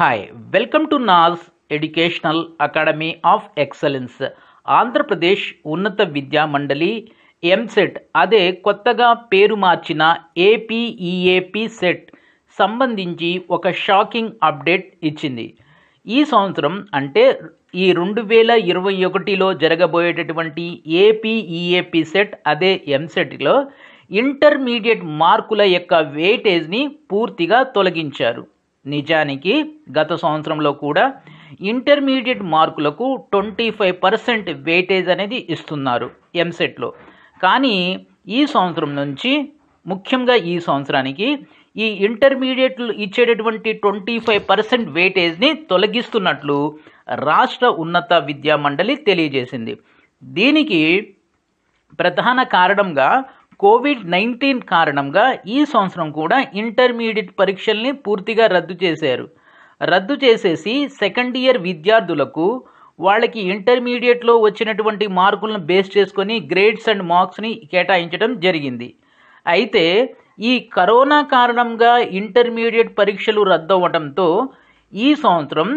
hi welcome to Naz educational academy of excellence Andhra Pradesh ఉన్నత విద్యా మండలి ఎంసెట్ అదే కొత్తగా పేరు మార్చిన ఏపీఈఏపీ సెట్ e సంబంధించి ఒక షాకింగ్ అప్డేట్ ఇచ్చింది ఈ సంవత్సరం అంటే ఈ రెండు వేల ఇరవై ఒకటిలో జరగబోయేటటువంటి ఏపీఈఏపీ సెట్ e అదే ఎంసెట్లో ఇంటర్మీడియట్ మార్కుల యొక్క వెయిటేజ్ని పూర్తిగా తొలగించారు నిజానికి గత సంవత్సరంలో కూడా ఇంటర్మీడియట్ మార్కులకు ట్వంటీ ఫైవ్ పర్సెంట్ వెయిటేజ్ అనేది ఇస్తున్నారు ఎంసెట్లో కానీ ఈ సంవత్సరం నుంచి ముఖ్యంగా ఈ సంవత్సరానికి ఈ ఇంటర్మీడియట్లు ఇచ్చేటటువంటి ట్వంటీ ఫైవ్ పర్సెంట్ వెయిటేజ్ని తొలగిస్తున్నట్లు రాష్ట్ర ఉన్నత విద్యా మండలి తెలియజేసింది దీనికి ప్రధాన కారణంగా కోవిడ్ నైన్టీన్ కారణంగా ఈ సంవత్సరం కూడా ఇంటర్మీడియట్ పరీక్షల్ని పూర్తిగా రద్దు చేశారు రద్దు చేసేసి సెకండ్ ఇయర్ విద్యార్థులకు వాళ్ళకి ఇంటర్మీడియట్లో వచ్చినటువంటి మార్కులను బేస్ చేసుకొని గ్రేడ్స్ అండ్ మార్క్స్ని కేటాయించడం జరిగింది అయితే ఈ కరోనా కారణంగా ఇంటర్మీడియట్ పరీక్షలు రద్దు అవ్వడంతో ఈ సంవత్సరం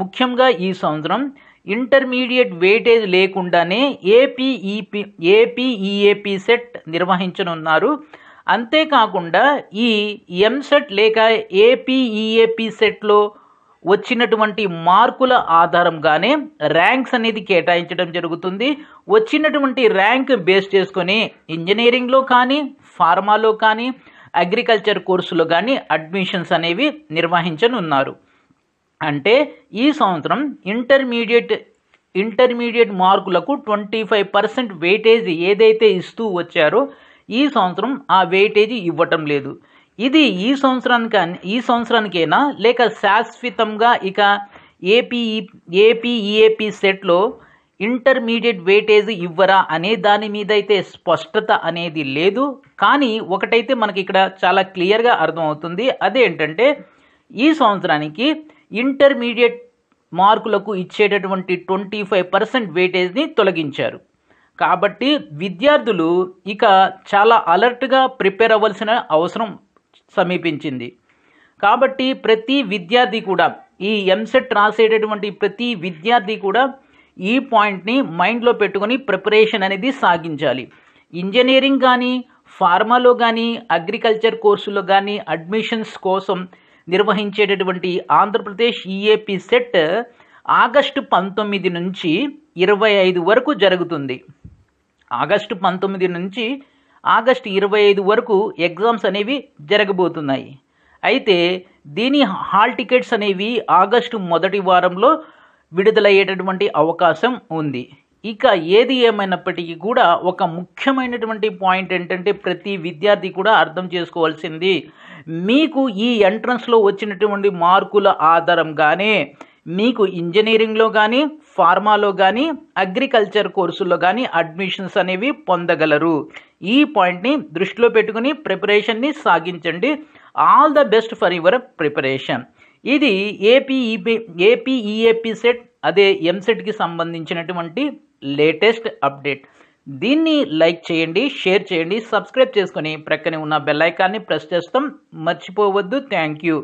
ముఖ్యంగా ఈ సంవత్సరం ఇంటర్మీడియట్ వెయిటేజ్ లేకుండానే ఏపీఈపి ఏపీఈఏపీ సెట్ నిర్వహించనున్నారు అంతేకాకుండా ఈ ఎంసెట్ లేక ఏపీఈఏపీ సెట్లో వచ్చినటువంటి మార్కుల ఆధారంగానే ర్యాంక్స్ అనేది కేటాయించడం జరుగుతుంది వచ్చినటువంటి ర్యాంక్ బేస్ చేసుకొని ఇంజనీరింగ్లో కానీ ఫార్మాలో కానీ అగ్రికల్చర్ కోర్సులో కానీ అడ్మిషన్స్ అనేవి నిర్వహించనున్నారు అంటే ఈ సంవత్సరం ఇంటర్మీడియట్ ఇంటర్మీడియట్ మార్కులకు ట్వంటీ ఫైవ్ పర్సెంట్ వెయిటేజ్ ఏదైతే ఇస్తూ వచ్చారో ఈ సంవత్సరం ఆ వెయిటేజీ ఇవ్వటం లేదు ఇది ఈ సంవత్సరానికి ఈ సంవత్సరానికైనా లేక శాశ్వతంగా ఇక ఏపీఈ ఏపీఈఏపీ సెట్లో ఇంటర్మీడియట్ వెయిటేజ్ ఇవ్వరా అనే దాని మీద అయితే స్పష్టత అనేది లేదు కానీ ఒకటైతే మనకి ఇక్కడ చాలా క్లియర్గా అర్థమవుతుంది అదేంటంటే ఈ సంవత్సరానికి ఇంటర్మీడియట్ మార్కులకు ఇచ్చేటటువంటి ట్వంటీ ఫైవ్ పర్సెంట్ వేటేజ్ని తొలగించారు కాబట్టి విద్యార్థులు ఇక చాలా అలర్ట్గా ప్రిపేర్ అవ్వాల్సిన అవసరం సమీపించింది కాబట్టి ప్రతి విద్యార్థి కూడా ఈ ఎంసెట్ రాసేటటువంటి ప్రతి విద్యార్థి కూడా ఈ పాయింట్ని మైండ్లో పెట్టుకొని ప్రిపరేషన్ అనేది సాగించాలి ఇంజనీరింగ్ కానీ ఫార్మాలో కానీ అగ్రికల్చర్ కోర్సులో కానీ అడ్మిషన్స్ కోసం నిర్వహించేటటువంటి Andhra Pradesh EAP e set August పంతొమ్మిది నుంచి ఇరవై ఐదు వరకు జరుగుతుంది ఆగస్టు పంతొమ్మిది నుంచి ఆగస్టు ఇరవై ఐదు వరకు ఎగ్జామ్స్ అనేవి జరగబోతున్నాయి అయితే దీని హాల్ టికెట్స్ అనేవి ఆగస్టు మొదటి వారంలో విడుదలయ్యేటటువంటి అవకాశం ఉంది ఇక ఏది ఏమైనప్పటికీ కూడా ఒక ముఖ్యమైనటువంటి పాయింట్ ఏంటంటే ప్రతి విద్యార్థి కూడా అర్థం చేసుకోవాల్సింది మీకు ఈ ఎంట్రన్స్లో వచ్చినటువంటి మార్కుల ఆధారంగానే మీకు ఇంజనీరింగ్లో కానీ ఫార్మాలో కానీ అగ్రికల్చర్ కోర్సుల్లో కానీ అడ్మిషన్స్ అనేవి పొందగలరు ఈ పాయింట్ని దృష్టిలో పెట్టుకుని ప్రిపరేషన్ని సాగించండి all the best for your preparation ఇది ఏపీఈపీ ఏపీఈఏపీ సెట్ అదే ఎంసెట్కి సంబంధించినటువంటి లేటెస్ట్ అప్డేట్ దీన్ని లైక్ చేయండి షేర్ చేయండి సబ్స్క్రైబ్ చేసుకొని ప్రక్కనే ఉన్న బెల్ ఐకాన్ని ప్రెస్ చేస్తాం మర్చిపోవద్దు థ్యాంక్ యూ